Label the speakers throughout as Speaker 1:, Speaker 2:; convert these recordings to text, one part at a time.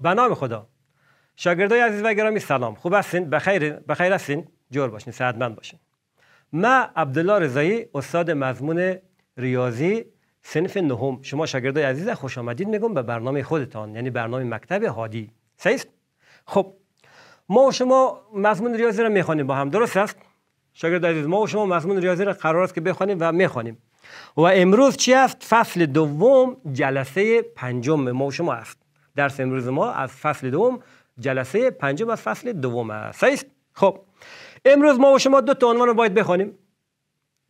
Speaker 1: به نام خدا شاگردای عزیز و گرامی سلام خوب هستین بخیر بخیر هستین جور باشین سعادتمند باشین ما عبدالله رضایی استاد مضمون ریاضی سنف نهم شما شاگردای عزیز خوش آمدید میگم به برنامه خودتان یعنی برنامه مکتب هادی صحیح خب ما و شما مضمون ریاضی را میخونیم با هم درست است شاگرد عزیز ما و شما مضمون ریاضی را قرار است که بخوانیم و میخوانیم و امروز چی است فصل دوم جلسه پنجم ما و شما است درس امروز ما از فصل دوم جلسه پنجم از فصل دوم است خب امروز ما و شما دو تا عنوان رو باید بخوانیم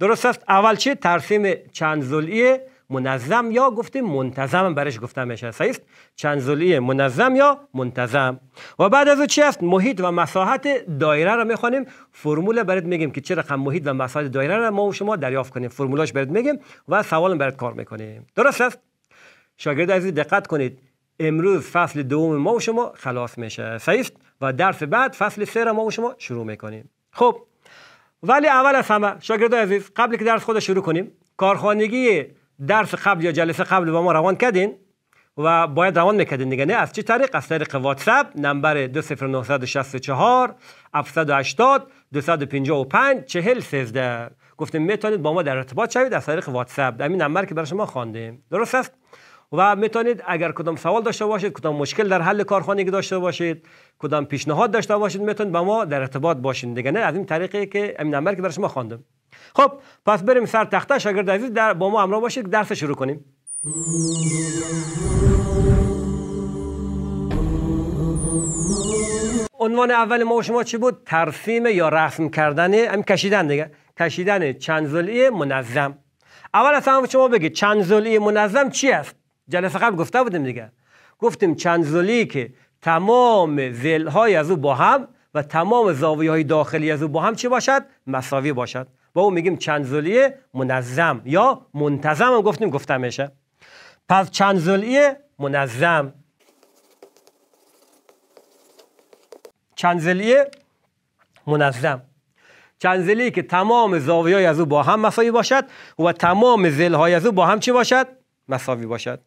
Speaker 1: درست است اول چه ترسیم چند زلیه منظم یا گفته منتظم برش میشه. است چنزلی منظم یا منتظم و بعد از او چی است محیط و مساحت دایره را میخوانیم فرمول برات میگیم که چه رقم محیط و مساحت دایره را ما و شما دریافت کنیم فرمولاش برات میگیم و سوال برات کار میکنیم درست است شاگرد عزیز دقت کنید امروز فصل دوم ما و شما خلاص میشه صحیح و درس بعد فصل سه را ما و شما شروع میکنیم خب ولی اول از همه شاگرد عزیز قبل که درس خود شروع کنیم کارخانگی درس قبل یا جلسه قبل با ما روان کردین و باید روان میکردین دیگه نه از چه طریق از طریق واتساپ نمبر 20964 780 255 4013 گفتیم میتونید با ما در ارتباط شوید از طریق واتساپ همین نمبر که برای شما خواندیم درست است و میتونید اگر کدام سوال داشته باشید کدام مشکل در حل که داشته باشید کدام پیشنهاد داشته باشید میتونید با ما در ارتباط باشین دیگه نه از این طریقی که امین نمبر که برای شما خواندم خب پس بریم سر تخته شاگرد عزیز در با ما همراه باشید درس شروع کنیم عنوان اول ما شما چی بود ترسیم یا رسم کردن ام کشیدن دیگه کشیدن چند منظم اول از همه شما بگید چند منظم چی است جلسه قبل گفته بودیم دیگه گفتیم چند که تمام زل های از او با هم و تمام زاویه های داخلی از او با هم چی باشد مساوی باشد با او میگیم چند منظم یا منتظم هم گفتیم گفته میشه پس چند منظم چند منظم چند که تمام زاویه های از او با هم مساوی باشد و تمام زل های از او با هم چی باشد مساوی باشد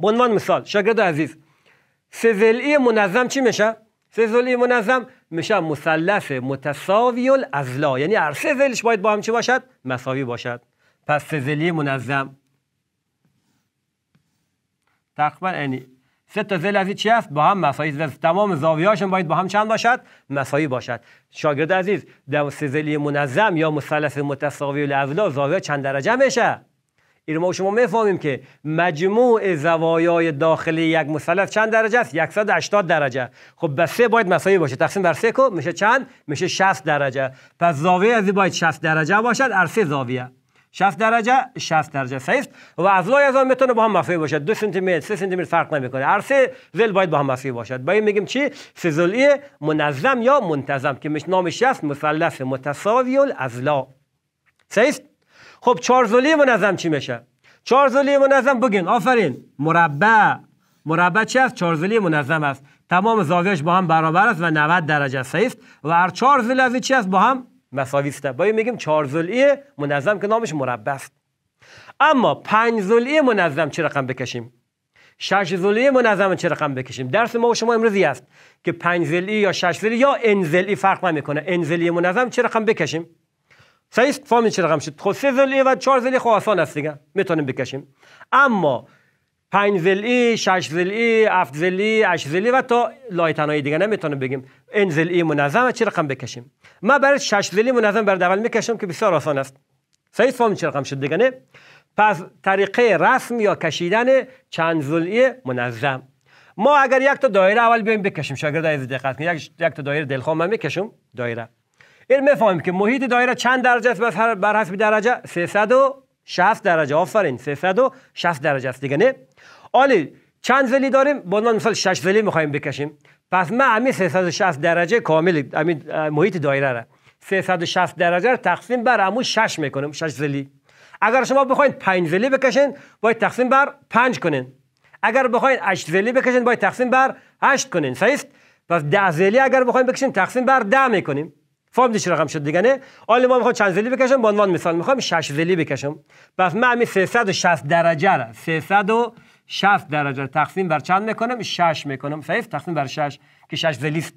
Speaker 1: به عنوان مثال شاگرد عزیز سه منظم چی میشه سه منظم میشه مثلث متساوی الاضلاع یعنی هر سه باید با هم چی باشد مساوی باشد پس سه منظم تقریبا یعنی سه تا زل از چی هست با هم مساوی تمام زاویه‌هاشون باید با هم چند باشد مساوی باشد شاگرد عزیز در سه منظم یا مثلث متساوی الاضلاع زاویه چند درجه میشه این ما شما میفهمیم که مجموع زوایای داخلی یک مثلث چند درجه است 180 درجه خب به سه باید مساوی باشه تقسیم بر سه کو میشه چند میشه 60 درجه پس زاویه از باید 60 درجه باشد هر سه زاویه 60 درجه 60 درجه صحیح و از لای از آن میتونه با هم مساوی باشد 2 سانتی متر 3 سانتی متر فرق نمیکنه هر سه زل باید با هم مساوی باشد با این میگیم چی سزلی منظم یا منتظم که نامش است مثلث متساوی الاضلاع صحیح خب چارزولی منظم چی میشه چهارزلی منظم بگین آفرین مربع مربع چی است چهارزلی منظم است تمام زاویهش با هم برابر است و 90 درجه است و هر چهار از چی است با هم مساوی است با میگیم چهار منظم که نامش مربع است اما پنج زلی منظم چه رقم بکشیم شش زلی منظم چه رقم بکشیم درس ما و شما امروزی است که پنج زلی یا شش زلی یا انزلی فرق نمیکنه انزلی منظم چه رقم بکشیم سایست فامیل چه رقم شد خب سه زلی و چهار زلی خب آسان است دیگه میتونیم بکشیم اما پنج زلی، شش زلی، هفت زلی، هشت زلی و تا لایتنایی دیگه نمیتونیم بگیم این زلی منظم چه رقم بکشیم ما برای شش زلی منظم بر اول میکشم که بسیار آسان است سایست فامیل چه رقم شد دیگه نه پس طریقه رسم یا کشیدن چند زلی منظم ما اگر یک تا دایره اول بیم بکشیم شاگرد عزیز دقت یک یک تا دایره دلخواه من میکشم دایره این میفهمیم که محیط دایره چند درجه است بر حسب درجه 360 درجه آفرین 360 درجه است دیگه نه آلی چند زلی داریم با عنوان مثال 6 زلی میخوایم بکشیم پس ما همین 360 درجه کامل همین محیط دایره را 360 درجه را تقسیم بر همون 6 میکنیم 6 زلی اگر شما بخواید 5 زلی بکشین باید تقسیم بر 5 کنین اگر بخواید 8 زلی بکشین باید تقسیم بر 8 کنین صحیح پس 10 زلی اگر بخواید بکشین تقسیم بر 10 میکنیم فهم دیش رقم شد دیگه نه حالا ما میخوام چند زلی بکشم به عنوان مثال میخوام 6 زلی بکشم پس من همین 360 درجه را 360 درجه را تقسیم بر چند میکنم 6 میکنم صحیح تقسیم بر 6 که 6 ولی است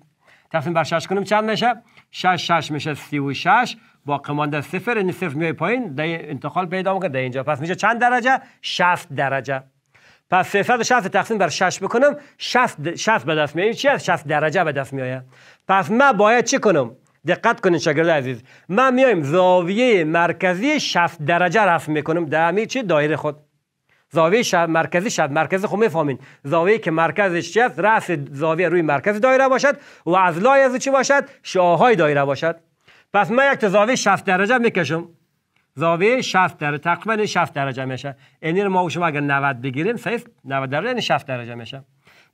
Speaker 1: تقسیم بر 6 کنم چند میشه 6 6 میشه 36 با قمانده صفر این یعنی صفر میای پایین ده انتقال پیدا میکنه ده اینجا پس میشه چند درجه 60 درجه پس 360 تقسیم بر 6 بکنم 60 60 به دست میاد چی از 60 درجه به دست میاد پس من باید چی کنم دقت کنید شاگرد عزیز ما میایم زاویه مرکزی 60 درجه رفع میکنیم در می چه دایره خود زاویه شب مرکزی شب مرکز خود خب میفهمین زاویه که مرکزش چی است رأس زاویه روی مرکز دایره باشد و از لای از چی باشد شاهای دایره باشد پس ما یک زاویه 60 درجه میکشم زاویه 60 درجه تقریبا 60 درجه میشه یعنی ما شما اگر 90 بگیریم صحیح 90 درجه یعنی 60 درجه میشه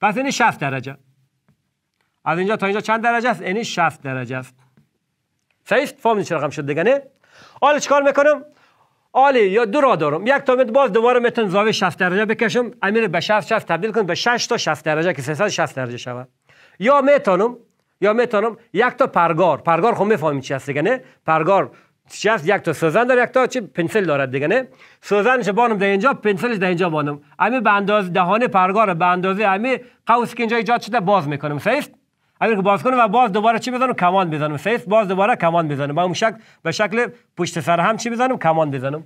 Speaker 1: پس این یعنی 60 درجه از اینجا تا اینجا چند درجه است یعنی 60 درجه است فهمید فهمید چرا رقم شد دیگه نه حالا چیکار میکنم آلی یا دو را دارم یک تا مت باز دوباره متن زاویه 60 درجه بکشم امیر به 60 60 تبدیل کنم به 6 تا 60 درجه که 360 درجه شود یا میتونم یا میتونم یک تا پرگار پرگار خود خب میفهمید چی هست دیگه نه پرگار چی هست یک تا سوزن داره یک تا چی پنسل دارد دیگه نه سوزنش بانم در اینجا پنسلش در اینجا بانم همین به اندازه دهانه پرگار به اندازه همین قوس که اینجا ایجاد شده باز میکنم صحیح اگر که باز کنه و باز دوباره چی بزنم کمان بزنم سیف باز دوباره کمان بزنم با اون شکل به شکل پشت سر هم چی بزنم کمان بزنم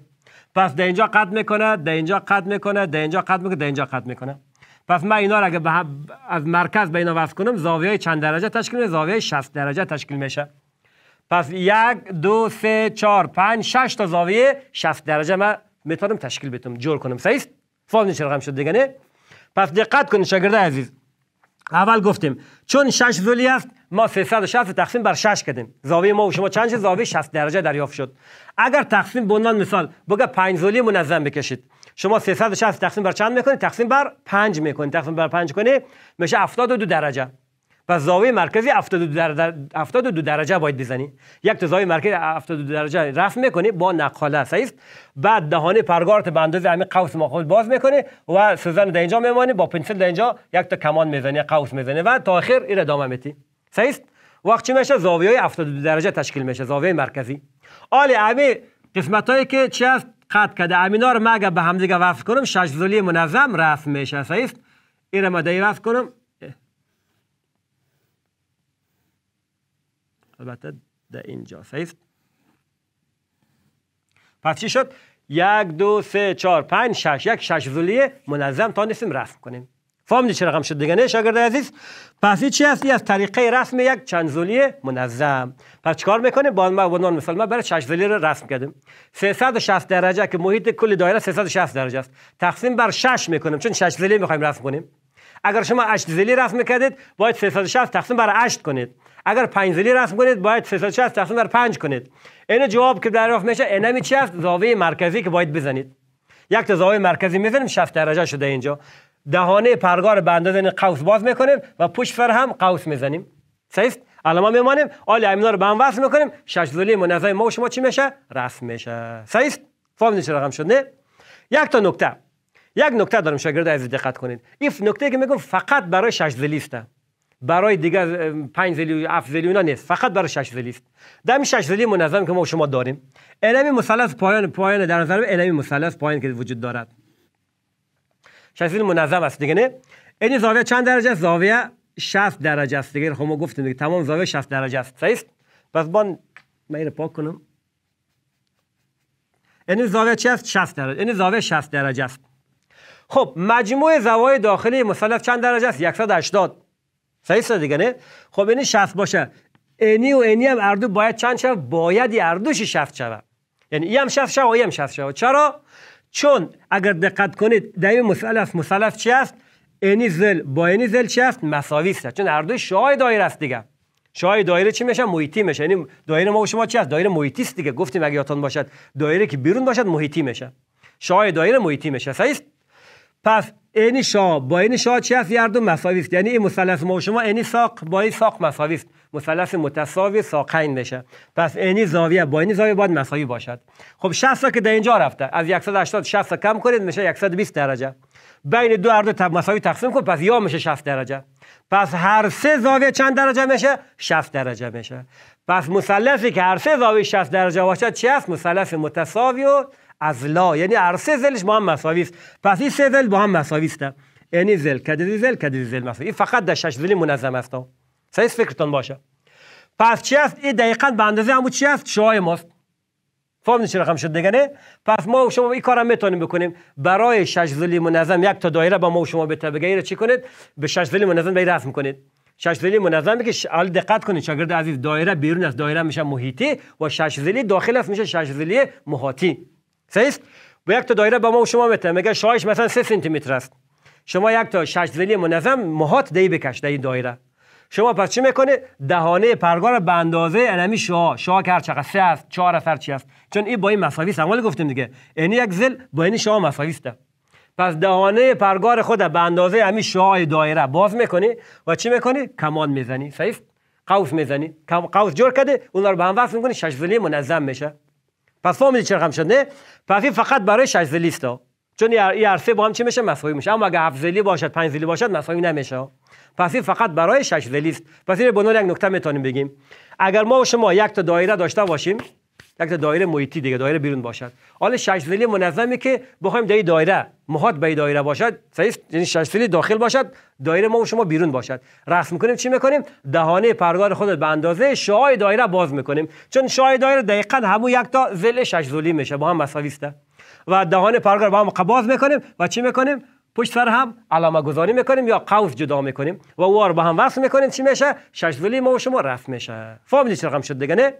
Speaker 1: پس در اینجا قد میکنه در اینجا قد میکنه در اینجا قد میکنه در اینجا قد میکنه پس من اینا را اگه به از مرکز به اینا وصل کنم زاویه چند درجه تشکیل میشه زاویه 60 درجه تشکیل میشه پس یک دو سه چهار پنج شش تا زاویه 60 درجه من میتونم تشکیل بدم جور کنم صحیح فاز رقم شد دیگه نه پس دقت کنید شاگرد عزیز اول گفتیم چون 6 است ما 360 تقسیم بر 6 کردیم زاویه ما و شما چند زاویه 60 درجه دریافت شد اگر تقسیم به عنوان مثال بگه 5 ولی منظم بکشید شما 360 تقسیم بر چند میکنید تقسیم بر 5 میکنید تقسیم بر 5 کنید میشه 72 درجه و زاویه مرکزی 72 درجه, 72 درجه باید بزنی یک تا زاویه مرکزی 72 درجه رسم میکنی با نقاله صحیح بعد دهانه پرگارت به اندازه همین قوس خود باز میکنی و سوزن در اینجا میمانی با پنسل در اینجا یک تا کمان میزنی قوس میزنی و تا آخر این ادامه میتی صحیح وقت چی میشه زاویه های 72 درجه تشکیل میشه زاویه مرکزی آلی همین قسمت هایی که چی است قد کده امینا رو مگه به همدیگه وصل کنم شش منظم رسم میشه صحیح این رو ما رسم کنم البته در اینجا فیفت پس چی شد؟ یک دو سه چهار پنج شش یک شش زلیه منظم تانستیم رسم کنیم فهمیدی چه رقم شد دیگه نه شاگرد عزیز پس چی هستی از طریقه رسم یک چند زلیه منظم پس چکار میکنیم باز ما مثال ما برای شش زلیه رو رسم کردیم 360 درجه که محیط کل دایره 360 درجه است تقسیم بر 6 میکنیم چون شش زلیه میخوایم رسم کنیم اگر شما 8 زلی رسم میکردید باید 360 تقسیم بر 8 کنید اگر 5 زلی رسم کنید باید 360 تقسیم بر 5 کنید این جواب که دریافت میشه اینمی چی است زاویه مرکزی که باید بزنید یک تا زاویه مرکزی میزنیم 7 درجه شده اینجا دهانه پرگار به اندازه قوس باز میکنیم و پشت فر هم قوس میزنیم صحیح الان ما میمانیم آل ایمنا رو به هم وصل میکنیم شش ذلی منظم ما و شما چی میشه رسم میشه صحیح فهمیدین چه رقم شد نه یک تا نکته یک نکته دارم شاگرد عزیز دقت کنید این نکته که میگم فقط برای شش زلیست برای دیگه پنج زلی و هفت زلی اونا نیست فقط برای شش زلیست است در این شش زلی منظم که ما شما داریم علمی مثلث پایان پایان در نظر علمی مثلث پایان که وجود دارد شش زلی منظم است دیگه نه این زاویه چند درجه است زاویه 60 درجه است دیگه خب ما گفتیم دیگه تمام زاویه 60 درجه است صحیح است پس بان من پاک کنم این زاویه چی است 60 درجه این زاویه 60 درجه است خب مجموع زوای داخلی مثلث چند درجه است 180 صحیح است دیگه نه خب این یعنی 60 باشه اینی و اینی هم اردو باید چند شود باید اردوش شفت شود یعنی ای هم شفت شود و ای هم شفت شود چرا چون اگر دقت کنید در این مثلث مثلث چی است اینی زل با اینی زل چی است مساوی است چون اردوی شای دایره است دیگه شای دایره چی میشه محیطی میشه یعنی دایره ما و شما چی است دایره محیطی است دیگه گفتیم اگه یادتون باشد دایره که بیرون باشد محیطی میشه شای دایره محیطی میشه صحیح پس این شا با این شا چی از یردو مساوی است یعنی این مثلث ما شما این ساق با این ساق مساوی است مثلث متساوی ساقین بشه پس عین زاویه با این زاویه باید مساوی باشد خب 60 که در اینجا رفته از 180 60 کم کنید میشه 120 درجه بین دو اردو دو مساوی تقسیم کن پس یا میشه 60 درجه پس هر سه زاویه چند درجه میشه 60 درجه میشه پس مثلثی که هر سه زاویه 60 درجه باشد چی است مثلث متساوی و از لا یعنی هر سه زلش با هم مساوی است پس این سه زل با هم مساوی است یعنی زل کدی زل کدی زل مساوی این فقط در شش زلی منظم است سعیس فکرتون باشه پس چی است این دقیقاً به اندازه هم چی است شای ماست فهم نشه رقم شد دیگه پس ما شما این کارا میتونیم بکنیم برای شش زلی منظم یک تا دایره با ما و شما به تبعیه چی کنید به شش زلی منظم به رسم کنید شش زلی منظم که ال دقت کنید شاگرد عزیز دایره بیرون از دایره میشه محیطی و شش زلی داخل است میشه شش زلی محاطی است و یک تا دایره به ما و شما میتونه میگه شایش مثلا 3 سانتی متر است شما یک تا شش زلی منظم مهات دی بکش دی دایره شما پس چی میکنه دهانه پرگار به اندازه انمی شاه شاه کار هر چقدر سه است چهار سر چی است چون این با این مساوی است گفتیم دیگه یعنی یک زل با این شاه مساوی است پس دهانه پرگار خود به اندازه همین شعاع دایره باز میکنی و چی میکنی کمان میزنی صحیح قوس میزنی قوس جور کده. اون رو به هم وصل میکنی شش منظم میشه پس فهمیدید چرا همشونه پفی فقط برای 6 زلی چون این عرصه با هم چی میشه مساوی میشه اما اگه 7 زلی باشد 5 زلی باشد مساوی نمیشه پس این فقط برای 6 زلی است پس این به یک نکته میتونیم بگیم اگر ما و شما یک تا دایره داشته باشیم یک دایره محیطی دیگه دایره بیرون باشد حال شش سیلی منظمی که بخوایم در دایره محاط به دایره باشد صحیح یعنی شش زلی داخل باشد دایره ما و شما بیرون باشد رسم کنیم چی میکنیم دهانه پرگار خود به اندازه شعاع دایره باز میکنیم چون شعاع دایره دقیقا همون یک تا ذل شش زلی میشه با هم مساوی و دهانه پرگار با هم قباز میکنیم و چی میکنیم پشت سر هم علامه گذاری میکنیم یا قوس جدا میکنیم و وار با هم وصل میکنیم چی میشه شش زلی ما و شما رسم میشه فهمیدید چه رقم شد دیگه نه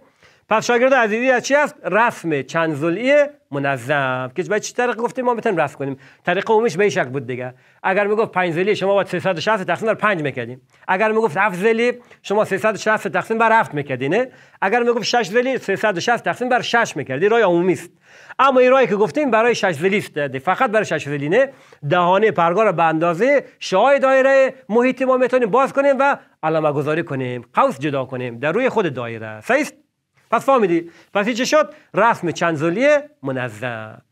Speaker 1: پس شاگرد عزیزی از چی است رسم چند زلی منظم که باید چی طریق گفتیم ما میتونیم رفع کنیم طریق عمومیش به شک بود دیگه اگر میگفت 5 زلی شما با 360 تقسیم بر 5 میکردیم اگر میگفت 7 زلی شما 360 تقسیم بر 7 میکردین اگر میگفت 6 زلی 360 تقسیم بر 6 میکردی رای عمومی است اما این رای که گفتیم برای 6 زلی است فقط برای 6 زلی نه دهانه پرگار به اندازه شعاع دایره محیط ما میتونیم باز کنیم و علامه گذاری کنیم قوس جدا کنیم در روی خود دایره صحیح پس فهمیدی پس چه شد رسم چنزلی منظم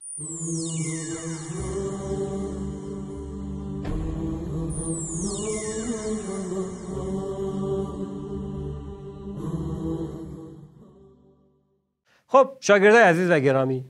Speaker 1: خب شاگردای عزیز و گرامی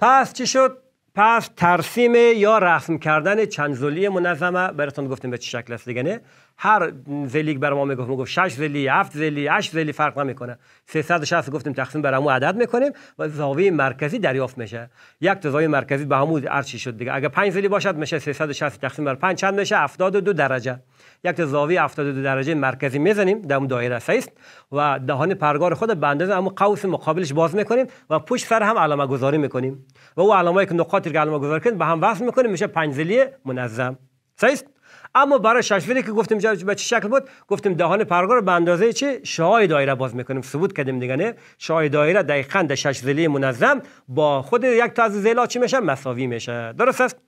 Speaker 1: پس چی شد پس ترسیم یا رسم کردن چند زلی منظمه براتون گفتیم به چه شکل است دیگه نه هر زلی بر ما میگفت میگفت 6 زلی 7 زلی 8 زلی فرق نمیکنه 360 گفتیم تقسیم بر همو عدد میکنیم و زاویه مرکزی دریافت میشه یک تا مرکزی به همون هر شد دیگه اگه 5 زلی باشد میشه 360 تقسیم بر 5 چند میشه 72 درجه یک زاوی 72 درجه مرکزی میزنیم در اون دایره است و دهان پرگار خود به اندازه اما قوس مقابلش باز میکنیم و پشت سر هم علامه گذاری میکنیم و او علامه‌ای که نقاطی که علامه گذاری کنیم به هم وصل میکنیم میشه پنجزلی منظم سیست اما برای ششفیلی که گفتیم به چه شکل بود گفتیم دهان پرگار به اندازه چه های دایره باز میکنیم ثبوت کردیم دیگه نه شای دایره دقیقاً در شش منظم با خود یک تا از زیلا چی میشه مساوی میشه درست است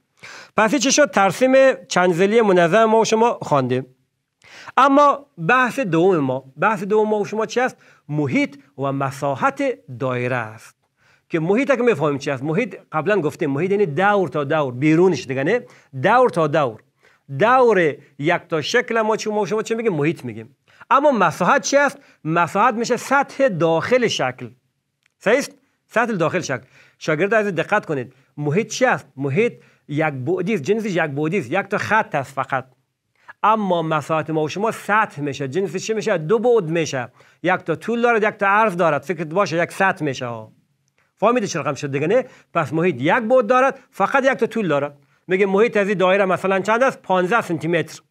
Speaker 1: پس چی شد ترسیم چنزلی منظم ما و شما خواندیم اما بحث دوم ما بحث دوم ما و شما چی است محیط و مساحت دایره است که محیط که میفهمیم چی است محیط قبلا گفتیم محیط یعنی دور تا دور بیرونش دیگه نه دور تا دور دور یک تا شکل ما چی شما چی میگیم محیط میگیم اما مساحت چی است مساحت میشه سطح داخل شکل صحیح سطح داخل شکل شاگرد عزیز دقت کنید محیط چی است محیط یک بعدی است جنسش یک بعدی است یک تا خط است فقط اما مساحت ما و شما سطح میشه جنسش چی میشه دو بعد میشه یک تا طول دارد یک تا عرض دارد فکر باشه یک سطح میشه فهمیده چه رقم شد دیگه نه پس محیط یک بعد دارد فقط یک تا طول دارد میگه محیط از این دایره مثلا چند است 15 سانتی متر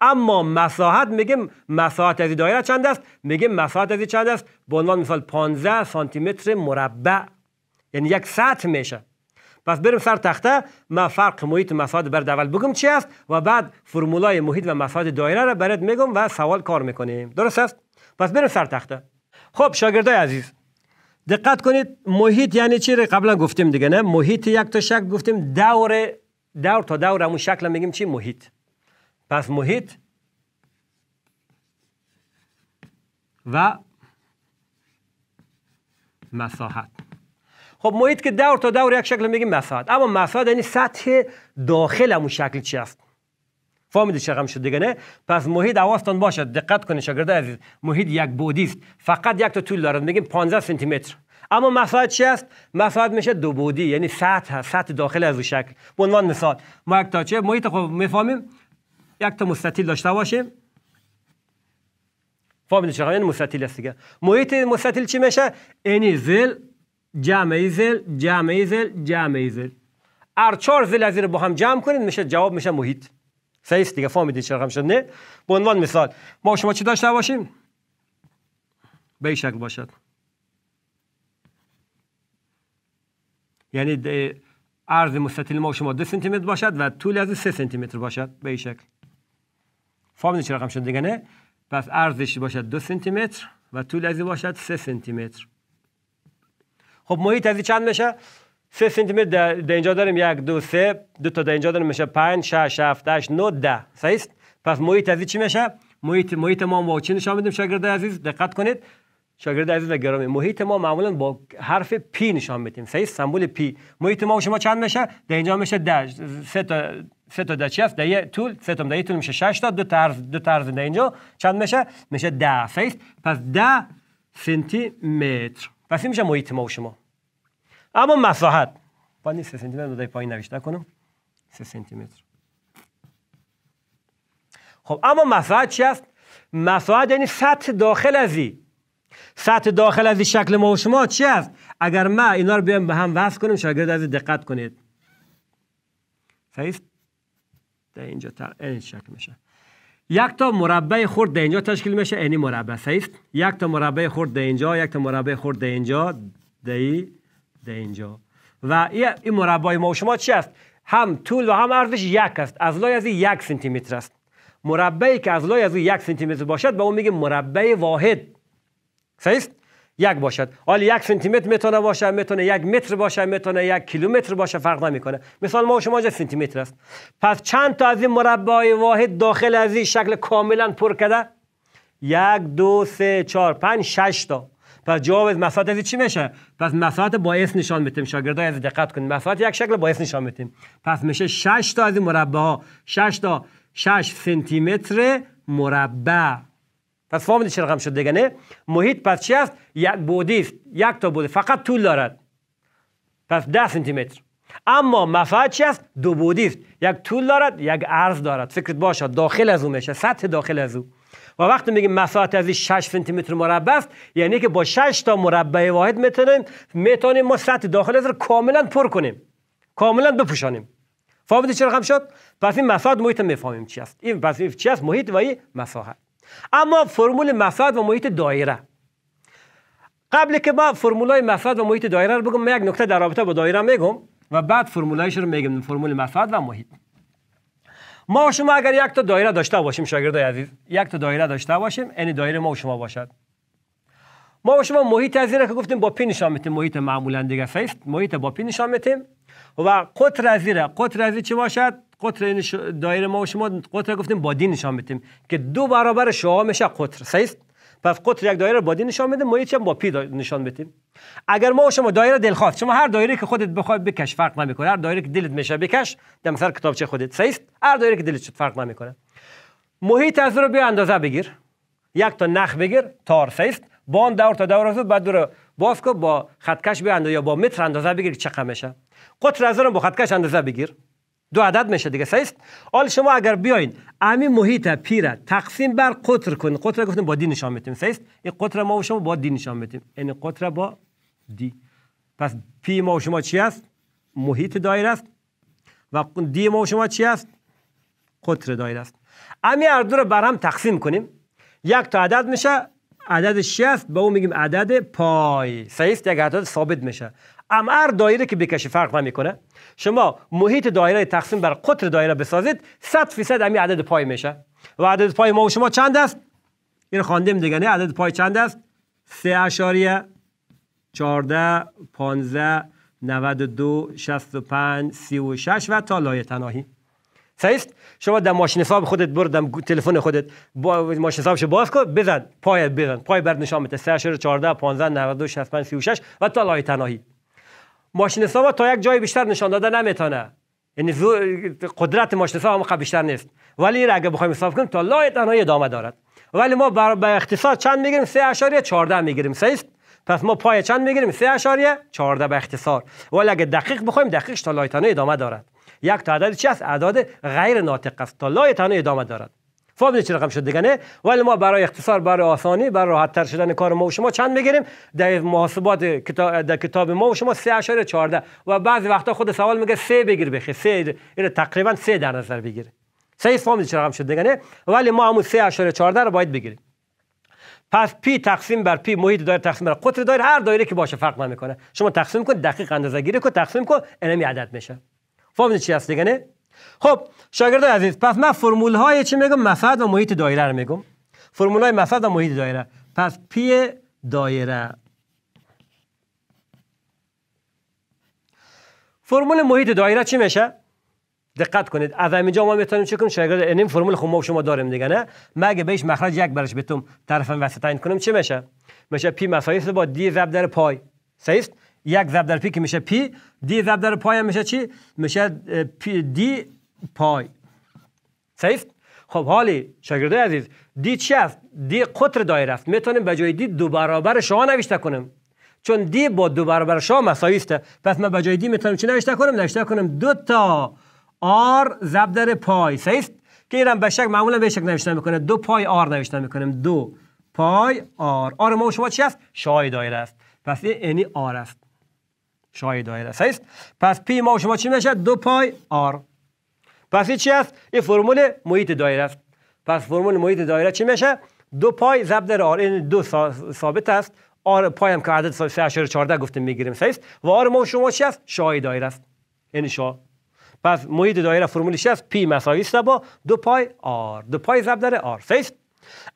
Speaker 1: اما مساحت میگه مساحت از این دایره چند است میگه مساحت از این چند است به عنوان مثال 15 سانتی متر مربع یعنی یک سطح میشه پس بریم سر تخته ما فرق محیط مفاد بر اول بگم چی است و بعد فرمولای محیط و مفاد دایره را برات میگم و سوال کار میکنیم درست است پس بریم سر تخته خب شاگردای عزیز دقت کنید محیط یعنی چی قبلا گفتیم دیگه نه محیط یک تا شکل گفتیم دور دور تا دور همون شکل میگیم چی محیط پس محیط و مساحت خب محیط که دور تا دور یک شکل میگیم مساحت اما مساحت یعنی سطح داخل همون شکل چی است فهمیدید چه شد دیگه نه پس محیط حواستان باشه دقت کنید شاگرد عزیز محیط یک بعدی است فقط یک تا طول دارد میگیم 15 سانتی متر اما مساحت چی است مساحت میشه دو بودی، یعنی سطح سطح داخل از اون شکل به عنوان مثال ما یک تا چه محیط خب میفهمیم یک تا مستطیل داشته باشیم فهمیدید چه یعنی مستطیل است دیگه محیط مستطیل چی میشه یعنی زل جمع ایزل جمع ایزل جمع ایزل ار چهار زل از رو با هم جمع کنید میشه جواب میشه محیط سیست دیگه فهمیدید چرا هم شد نه به عنوان مثال ما شما چی داشته باشیم به شکل باشد یعنی عرض مستطیل ما شما دو سانتی متر باشد و طول از سه سانتی متر باشد به این شکل فهمیدید چه رقم شد دیگه نه پس عرضش باشد دو سانتی متر و طول از باشد سه سانتی متر خب محیط از چند میشه سه سانتی متر در اینجا داریم یک دو سه دو تا در اینجا داریم میشه 5 6 7 8 9 10 صحیح است پس محیط از چی میشه محیط محیط ما با چی نشان میدیم شاگرد عزیز دقت کنید شاگرد عزیز و گرامی محیط ما معمولا با حرف پی نشان میدیم صحیح سمبل پی محیط ما شما چند میشه در اینجا میشه 10 سه تا سه تا در چیست در طول سه تا در طول میشه 6 تا دو طرز دو طرز در اینجا چند میشه میشه 10 صحیح پس 10 سانتی متر وسیع میشه محیط ما و شما اما مساحت با نیست سه سنتیمتر متر پایین نوشته کنم سه سنتیمتر خب اما مساحت چی است مساحت یعنی سطح داخل ازی سطح داخل ازی شکل ما و شما چی است اگر ما اینا رو بیایم به هم وصل کنیم شاگرد از دقت کنید صحیح در اینجا تا این شکل میشه یک تا مربع خرد در اینجا تشکیل میشه یعنی مربع است یک تا مربع خرد در اینجا یک تا مربع خرد در اینجا دی در اینجا و این مربع ما و شما چی است هم طول و هم عرضش یک است از لای از یک سانتی متر است مربعی که از لای از یک سانتی متر باشد به با اون میگیم مربع واحد صحیح یک باشد حال یک سانتی متر میتونه باشه میتونه یک متر باشه میتونه یک کیلومتر باشه فرق نمیکنه مثال ما شما چه سانتی متر است پس چند تا از این مربع واحد داخل از این شکل کاملا پر کرده یک دو سه چهار پنج شش تا پس جواب مسافت از چی میشه پس مسافت اس نشان میتیم شاگردای از دقت کنید مسافت یک شکل با اس نشان میتیم پس میشه 6 تا از این مربع ها 6 تا 6 سانتی متر مربع پس فهمیدید چه رقم شد دیگه نه محیط پس چی است یک بودی است یک تا بودی فقط طول دارد پس 10 سانتی متر اما مفعد چی است دو بودی است یک طول دارد یک عرض دارد فکرت باشه داخل از او میشه سطح داخل از او و وقتی میگیم مساحت از 6 سانتی متر مربع است یعنی که با 6 تا مربع واحد میتونیم میتونیم ما سطح داخل از رو کاملا پر کنیم کاملا بپوشانیم فهمیدید چه رقم شد پس این مساحت محیط میفهمیم چی است این پس چی است محیط و این مساحت اما فرمول مفاد و محیط دایره قبل که ما فرمولای مفاد و محیط دایره رو بگم من یک نکته در رابطه با دایره میگم و بعد فرمولایش رو میگم فرمول مفاد و محیط ما و شما اگر یک تا دایره داشته باشیم شاگردای عزیز یک تا دایره داشته باشیم این یعنی دایره ما و شما باشد ما و شما محیط از که گفتیم با پی نشان میتیم محیط معمولا دیگه فیست محیط با پی نشان و قطر ازیره قطر ازی چی باشد قطر این دایر ما و شما قطر گفتیم بادی نشان بدیم که دو برابر شما میشه قطر صحیح پس قطر یک دایره بادی نشان میده ما یه با پی نشان بتیم اگر ما و شما دایره دلخواست شما هر دایره که خودت بخواد بکش فرق نمیکنه هر دایره که دلت میشه بکش دم سر کتابچه خودت صحیح هر دایره که دلت شد فرق نمیکنه محیط از رو بیا اندازه بگیر یک تا نخ بگیر تار صحیح باند دور تا دور بعد دور باز با خطکش بیانده یا با متر اندازه بگیر که چقدر میشه قطر از رو با خطکش اندازه بگیر دو عدد میشه دیگه سیست. حال شما اگر بیاین امی محیط پیره تقسیم بر قطر کنید قطر گفتیم با دی نشان میتیم صحیح این قطر ما و شما با دی نشان میتیم این یعنی قطر با دی پس پی ما و شما چی است محیط دایره است و دی ما و شما چی است قطر دایره است امی اردو رو بر هم تقسیم کنیم یک تا عدد میشه عدد 60 به اون میگیم عدد پای سیست یک عدد ثابت میشه اما هر دایره که بکشی فرق نمیکنه شما محیط دایره تقسیم بر قطر دایره بسازید 100 فیصد همین عدد پای میشه و عدد پای ما و شما چند است این خواندیم دیگه نه عدد پای چند است 3 اشاریه 14 15 92 65 36 و تا لایه تناهی صحیح شما در ماشین حساب خودت برو در تلفن خودت با ماشین حسابش باز کن بزن پای بزن پای بر نشان بده 14 15 92 65 36 و تا لای تناهی ماشین حساب تا یک جای بیشتر نشان داده نمیتونه یعنی قدرت ماشین حساب هم بیشتر نیست ولی اگه بخوایم حساب کنیم تا لای تناهی ادامه دارد ولی ما بر به اقتصاد چند میگیریم 14 میگیریم صحیح پس ما پای چند میگیریم 14 به اختصار ولی اگه دقیق بخوایم دقیقش تا لایتانه ادامه دارد یک تعداد چی است اعداد غیر ناطق است تا لای تنها ادامه دارد فهمیدید چه رقم شد دیگه نه؟ ولی ما برای اختصار برای آسانی برای راحت تر شدن کار ما و شما چند میگیریم در محاسبات در کتاب ما و شما 3.14 و بعضی وقتا خود سوال میگه 3 بگیر بخی 3 اینو یعنی تقریبا 3 در نظر بگیر سه فهمیدید چه رقم شد دیگه نه؟ ولی ما همون 3.14 رو باید بگیریم پس پی تقسیم بر پی محیط دایره تقسیم بر قطر دایره هر دایره که باشه فرق نمیکنه شما تقسیم کن دقیق اندازه گیری کن تقسیم کن اینم عدد میشه فهمیدین چی هست دیگه نه خب شاگرده عزیز پس من فرمول های چی میگم مفرد و محیط دایره رو میگم فرمول های مفرد و محیط دایره پس پی دایره فرمول محیط دایره چی میشه دقت کنید از اینجا ما میتونیم چیکون شاگرد این فرمول خود ما شما داریم دیگه نه مگه بهش مخرج یک برش طرفا طرف وسطین کنم چی میشه میشه پی مفایس با دی ضرب در پای صحیح یک ضرب در پی که میشه پی دی ضرب در پای میشه چی میشه پی دی پای صحیح خب حالی شاگردای عزیز دی چی است دی قطر دایره است میتونیم به جای دی دو برابر شما نوشته کنیم چون دی با دو برابر شما مساوی است پس ما به جای دی میتونم چی نوشته کنم نوشته کنم دو تا آر ضرب در پای صحیح که ایران به شک معمولا به شک نوشته میکنه دو پای آر نوشته میکنیم دو پای آر آر ما شما چی است شای دایره است پس این یعنی آر است شای دایره است پس پی ما شما چی میشه دو پای آر پس این چی است این فرمول محیط دایره است پس فرمول محیط دایره چی میشه دو پای ضرب در آر این دو ثابت است آر پای هم که عدد 3.14 گفتیم میگیریم است و آر ما و شما چی است شای دایره است این یعنی شا پس محیط دایره فرمولش است پی مساوی است با دو پای آر دو پای ضرب در آر است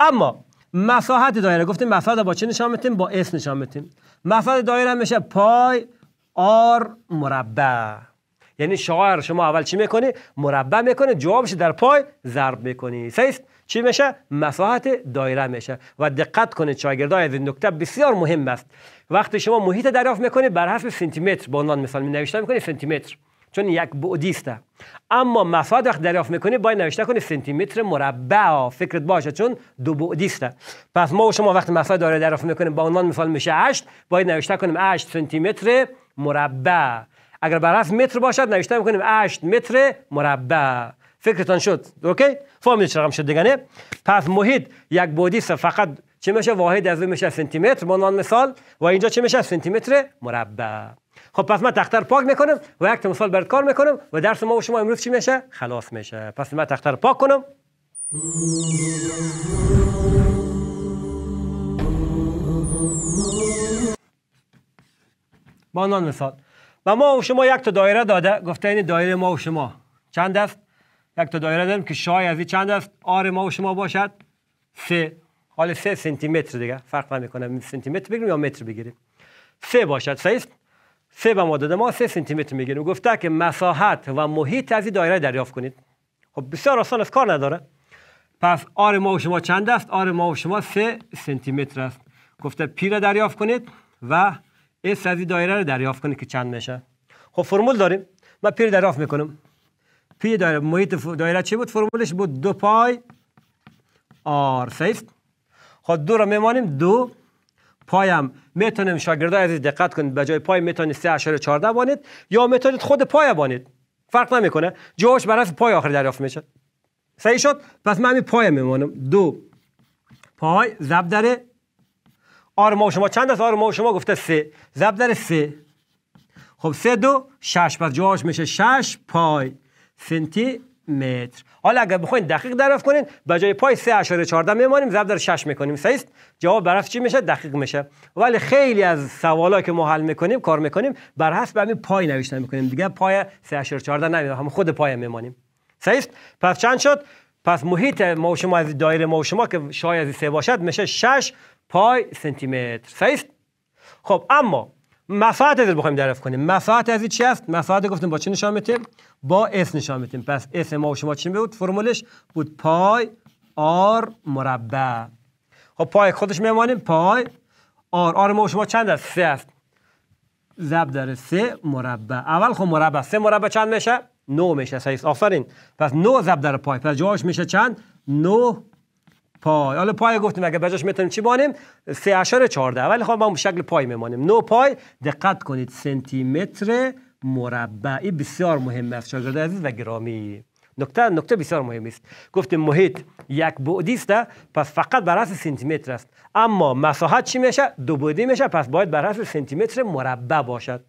Speaker 1: اما مساحت دایره گفتیم مساحت با چه نشان میتیم با اس نشان میتیم مساحت دایره میشه پای آر مربع یعنی شعار شما اول چی میکنی؟ مربع میکنی جوابش در پای ضرب میکنی سیست چی میشه؟ مساحت دایره میشه و دقت کنید شاگردای از این نکته بسیار مهم است وقتی شما محیط دریافت میکنی بر حسب متر به عنوان مثال می نوشته میکنی متر چون یک بعدی است اما مساحت وقت دریافت میکنی باید نوشته کنی متر مربع فکرت باشه چون دو بعدی است پس ما و شما وقتی مساحت داره دریافت میکنیم به عنوان مثال میشه 8 باید نوشته کنیم 8 متر مربع اگر برف متر باشد نوشته میکنیم 8 متر مربع فکرتان شد اوکی فهمیدید چرا شد دیگه پس محیط یک بودی فقط چه میشه واحد از میشه سانتی متر به عنوان مثال و اینجا چه میشه سانتی متر مربع خب پس من تختر پاک میکنم و یک مثال برات کار میکنم و درس ما و شما امروز چی میشه خلاص میشه پس من تختر پاک کنم با مثال و ما و شما یک تا دایره داده گفته این دایره ما و شما چند است یک تا دایره داریم که شای از چند است آر ما و شما باشد سه حال سه سانتی متر دیگه فرق نمیکنه سانتی متر بگیریم یا متر بگیریم سه باشد صحیح سه به ما داده ما سه سانتی متر میگیریم گفته که مساحت و محیط از این دایره دریافت کنید خب بسیار آسان است کار نداره پس آر ما و شما چند است آر ما و شما سه سانتی متر است گفته پی را دریافت کنید و اس از دایره رو دریافت کنید که چند میشه خب فرمول داریم ما پی دریافت میکنم پی دایره محیط دایره چی بود فرمولش بود دو پای آر سیست خب دو رو میمانیم دو پایم میتونیم شاگردای عزیز دقت کنید به جای پای میتونید چارده بانید یا میتونید خود پای بانید فرق نمیکنه جوش برای پای آخر دریافت میشه صحیح شد پس من پای میمانم دو پای زب داره آرما شما چند است آرما شما گفته سه ضرب در سه خب سه دو شش پس جاش میشه 6 پای سنتی متر حالا اگر بخوایم دقیق دریافت کنین به جای پای 3.14 میمانیم ضرب در 6 میکنیم صحیح جواب برف چی میشه دقیق میشه ولی خیلی از سوالا که ما حل میکنیم کار میکنیم بر حسب همین پای نوشتن میکنیم دیگه پای 3.14 نمیدونم هم خود پای میمانیم صحیح پس چند شد پس محیط ما شما از دایره ما شما که شاید از سه باشد میشه 6 پای سانتی متر خب اما مساحت از بخوایم درف کنیم مساحت از چی است مساحت گفتیم با چی نشان میتیم با اس نشان میتیم پس اس ما و شما چی بود فرمولش بود پای آر مربع خب پای خودش میمانیم پای آر آر ما و شما چند است سه است زبدر در سه مربع اول خب مربع سه مربع چند میشه نو میشه صحیح آفرین پس نو زب در پای پس جوابش میشه چند نو پای حالا پای گفتیم اگه بجاش میتونیم چی بانیم 3.14 ولی خب ما شکل پای میمانیم نو پای دقت کنید سانتی متر مربعی بسیار مهم است شاگرد عزیز و گرامی نکته نکته بسیار مهم است گفتیم محیط یک بعدی است پس فقط بر اساس سانتی متر است اما مساحت چی میشه دو بعدی میشه پس باید بر اساس سانتی متر مربع باشد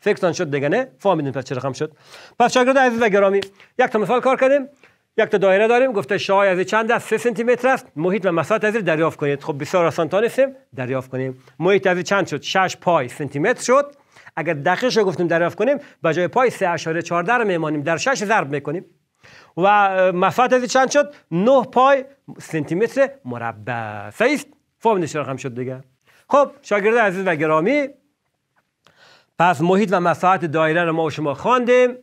Speaker 1: فکرتان شد دیگه نه فهمیدین پس چه رقم شد پس شاگرد عزیز و گرامی یک تا مثال کار کردیم یک تا دایره داریم گفته شعای از چند است 3 سانتی متر است محیط و مساحت از دریافت کنید خب بسیار آسان نیستیم دریافت کنیم محیط از چند شد 6 پای سانتی متر شد اگر دقیقش رو گفتیم دریافت کنیم به جای پای 3.14 رو میمانیم در 6 ضرب میکنیم و مساحت از چند شد 9 پای سانتی متر مربع صحیح فرمولش رقم شد دیگه خب شاگرد عزیز و گرامی پس محیط و مساحت دایره رو ما و شما خواندیم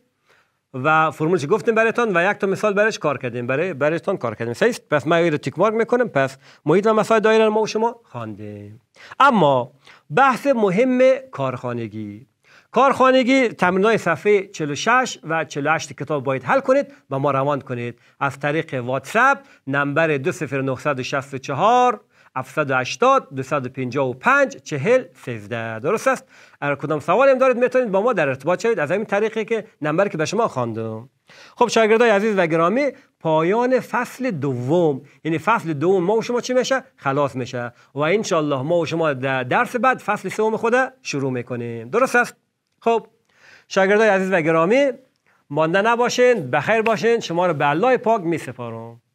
Speaker 1: و فرمولش گفتیم براتون و یک تا مثال برش کار کردیم برای برایتان کار کردیم پس من رو تیک مارک میکنم پس محیط و مسائل دایره ما و شما خواندیم اما بحث مهم کارخانگی کارخانگی تمرینای صفحه 46 و 48 کتاب باید حل کنید و ما روان کنید از طریق واتساپ نمبر 20964 780 255 40 13 درست است اگر کدام سوالی هم دارید میتونید با ما در ارتباط شوید از همین طریقی که نمبر که به شما خواندم خب شاگردای عزیز و گرامی پایان فصل دوم یعنی فصل دوم ما و شما چی میشه خلاص میشه و انشالله ما و شما در درس بعد فصل سوم خود شروع میکنیم درست است خب شاگردای عزیز و گرامی مانده نباشین بخیر باشین شما رو به الله پاک میسپارم